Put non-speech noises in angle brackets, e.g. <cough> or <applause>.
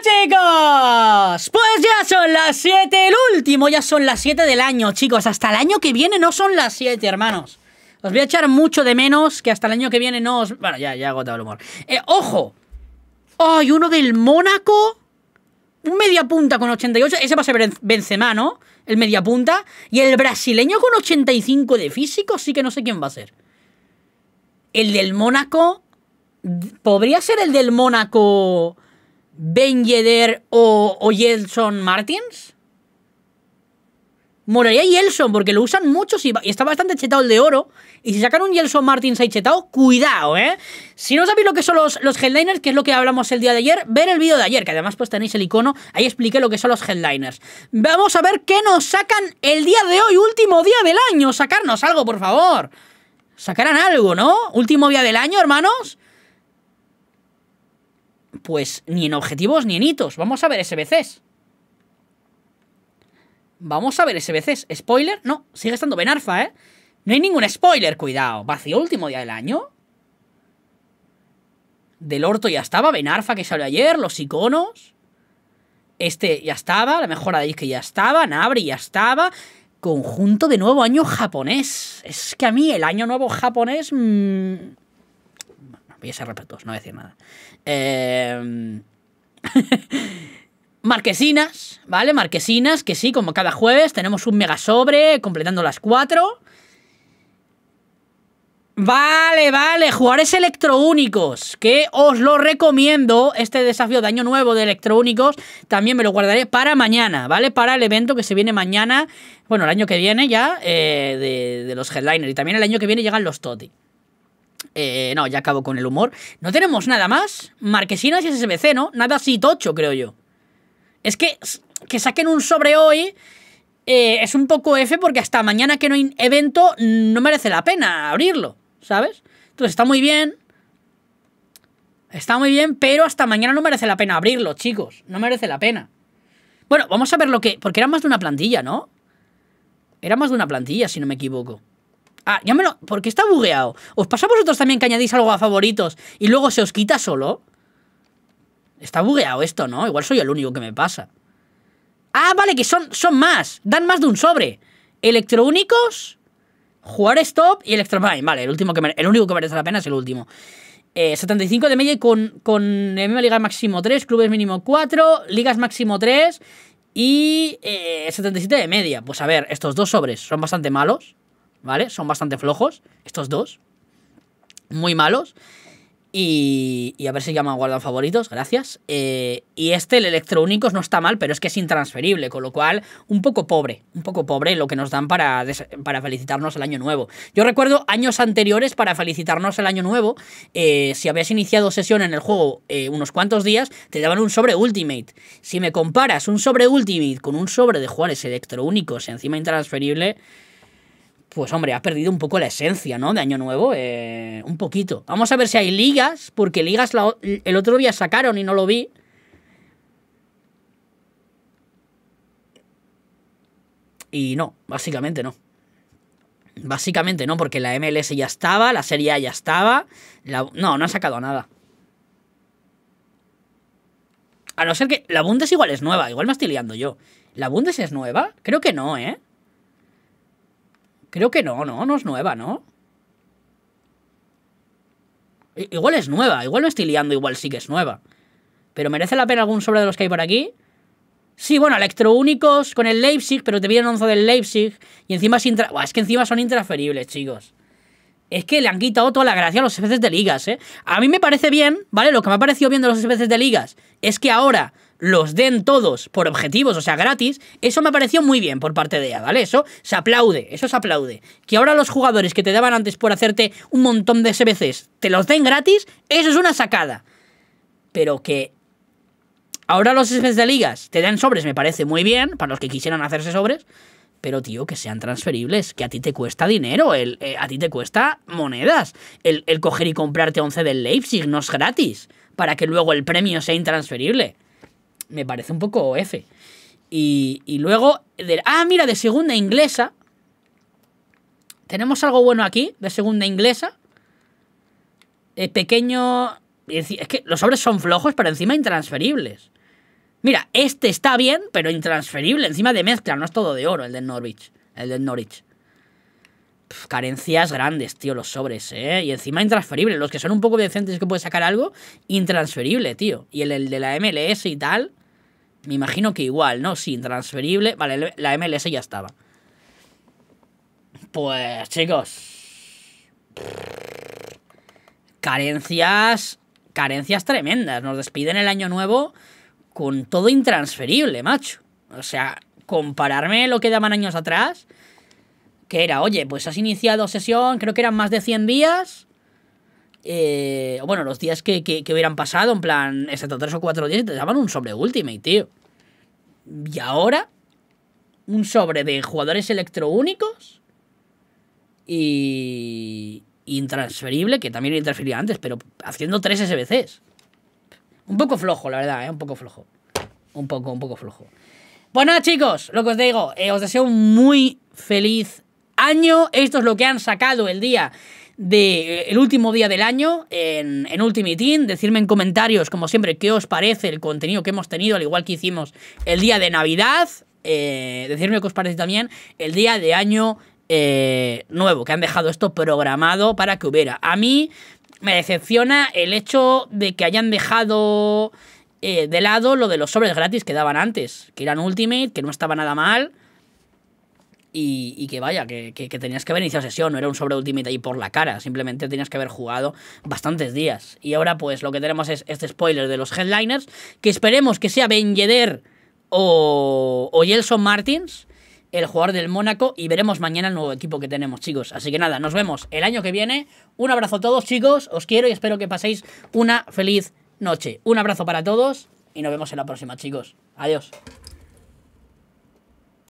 chicos, pues ya son las 7, el último ya son las 7 del año, chicos. Hasta el año que viene no son las 7, hermanos. Os voy a echar mucho de menos que hasta el año que viene no os... Bueno, ya, ya he agotado el humor. Eh, ¡Ojo! Hay uno del Mónaco! Un media punta con 88. Ese va a ser Benzema, ¿no? El media punta. Y el brasileño con 85 de físico, sí que no sé quién va a ser. El del Mónaco... ¿Podría ser el del Mónaco... Ben Yeder o, o Martins? Moraría Yelson, porque lo usan mucho y, está bastante chetado el de oro. Y si sacan un Yelson Martins ahí chetado, cuidado, ¿eh? Si no sabéis lo que son los, headliners, que es lo que hablamos el día de ayer, ver el vídeo de ayer, que además pues tenéis el icono, ahí expliqué lo que son los headliners. Vamos a ver qué nos sacan el día de hoy, último día del año. Sacarnos algo, por favor. Sacarán algo, ¿no? Último día del año, hermanos. Pues ni en objetivos ni en hitos. Vamos a ver SBCs. Vamos a ver SBCs. ¿Spoiler? No, sigue estando Benarfa, ¿eh? No hay ningún spoiler, cuidado. ¿Vacío último día del año? Del orto ya estaba, Benarfa que salió ayer, los iconos. Este ya estaba, la mejora de que ya estaba, Nabri ya estaba. Conjunto de nuevo año japonés. Es que a mí el año nuevo japonés... Mm, voy a ser no voy a decir nada. Em, <laughs> marquesinas, ¿vale? Marquesinas, que sí, como cada jueves tenemos un mega sobre completando las cuatro. Vale, vale, jugadores electroúnicos, que os lo recomiendo, este desafío de año nuevo de electroúnicos, también me lo guardaré para mañana, ¿vale? Para el evento que se viene mañana, bueno, el año que viene ya, eh, de, de, los headliners, y también el año que viene llegan los TOTI. Eh, no, ya acabo con el humor. No tenemos nada más. Marquesinas y SBC, ¿no? Nada así tocho, creo yo. Es que que saquen un sobre hoy eh, es un poco F porque hasta mañana que no hay evento no merece la pena abrirlo, ¿sabes? Entonces está muy bien. Está muy bien, pero hasta mañana no merece la pena abrirlo, chicos. No merece la pena. Bueno, vamos a ver lo que... Porque era más de una plantilla, ¿no? Era más de una plantilla, si no me equivoco. Ah, ya me lo... ¿Por qué está bugueado? ¿Os pasa a vosotros también que añadís algo a favoritos y luego se os quita solo? Está bugueado esto, ¿no? Igual soy el único que me pasa. Ah, vale, que son, son más. Dan más de un sobre. Electroúnicos, jugar stop y electromine. Vale, el, último que el único que merece la pena es el último. 75 eh, de media con, con Liga máximo 3, clubes mínimo 4, ligas máximo 3 y 77 eh, de media. Pues a ver, estos dos sobres son bastante malos. ¿vale? Son bastante flojos, estos dos. Muy malos. Y, y a ver si llaman Guarda favoritos, gracias. Eh, y este, el Únicos, no está mal, pero es que es intransferible, con lo cual, un poco pobre, un poco pobre lo que nos dan para, para felicitarnos el año nuevo. Yo recuerdo años anteriores para felicitarnos el año nuevo, eh, si habías iniciado sesión en el juego eh, unos cuantos días, te daban un sobre Ultimate. Si me comparas un sobre Ultimate con un sobre de Juárez electroúnicos, encima intransferible, pues hombre, ha perdido un poco la esencia, ¿no? De Año Nuevo, eh, un poquito. Vamos a ver si hay ligas, porque ligas el otro día sacaron y no lo vi. Y no, básicamente no. Básicamente no, porque la MLS ya estaba, la Serie A ya estaba. no, no ha sacado nada. A no ser que la Bundes igual es nueva, igual me estoy liando yo. ¿La Bundes es nueva? Creo que no, ¿eh? Creo que no, no, no es nueva, ¿no? igual es nueva, igual no estoy liando, igual sí que es nueva. Pero ¿merece la pena algún sobre de los que hay por aquí? Sí, bueno, Electro Únicos con el Leipzig, pero te vienen 11 del Leipzig. Y encima es, intra... es que encima son intransferibles, chicos. Es que le han quitado toda la gracia a los jefes de ligas, ¿eh? A mí me parece bien, ¿vale? Lo que me ha parecido bien de los jefes de ligas es que ahora los den todos por objetivos, o sea, gratis, eso me pareció muy bien por parte de ella ¿vale? Eso se aplaude, eso se aplaude. Que ahora los jugadores que te daban antes por hacerte un montón de SBCs te los den gratis, eso es una sacada. Pero que ahora los SBCs de ligas te den sobres, me parece muy bien, para los que quisieran hacerse sobres, pero tío, que sean transferibles, que a ti te cuesta dinero, el, eh, a ti te cuesta monedas. El, el coger y comprarte 11 del Leipzig no es gratis, para que luego el premio sea intransferible me parece un poco F. Y, y luego, ah, mira, de segunda inglesa. Tenemos algo bueno aquí, de segunda inglesa. Eh, pequeño... Es, que los sobres son flojos, pero encima intransferibles. Mira, este está bien, pero intransferible. Encima de mezcla, no es todo de oro el de Norwich. El de Norwich carencias grandes, tío, los sobres, ¿eh? Y encima intransferible. Los que son un poco decentes que puede sacar algo, intransferible, tío. Y el, el de la MLS y tal, me imagino que igual, ¿no? Sí, intransferible. Vale, la MLS ya estaba. Pues, chicos. Carencias. Carencias tremendas. Nos despiden el año nuevo con todo intransferible, macho. O sea, compararme lo que daban años atrás que era, oye, pues has iniciado sesión, creo que eran más de 100 días. Eh, bueno, los días que, hubieran pasado, en plan, excepto 3 o cuatro días, te daban un sobre Ultimate, tío. Y ahora, un sobre de jugadores electroúnicos y intransferible, que también era intransferible antes, pero haciendo 3 SBCs. Un poco flojo, la verdad, ¿eh? un poco flojo. Un poco, un poco flojo. bueno pues chicos, lo que os digo, eh, os deseo un muy feliz año. Esto es lo que han sacado el día de eh, el último día del año en, en Ultimate Team. decirme en comentarios, como siempre, qué os parece el contenido que hemos tenido, al igual que hicimos el día de Navidad. decirme eh, decidme qué os parece también el día de año eh, nuevo, que han dejado esto programado para que hubiera. A mí me decepciona el hecho de que hayan dejado de lado lo de los sobres gratis que daban antes, que eran Ultimate, que no estaba nada mal. Y, que vaya, que, tenías que haber iniciado sesión, no era un sobre Ultimate ahí por la cara, simplemente tenías que haber jugado bastantes días. Y ahora pues lo que tenemos es este spoiler de los headliners, que esperemos que sea Ben Yedder o, o Martins, el jugador del Mónaco, y veremos mañana el nuevo equipo que tenemos, chicos. Así que nada, nos vemos el año que viene. Un abrazo a todos, chicos, os quiero y espero que paséis una feliz noche. Un abrazo para todos y nos vemos en la próxima, chicos. Adiós.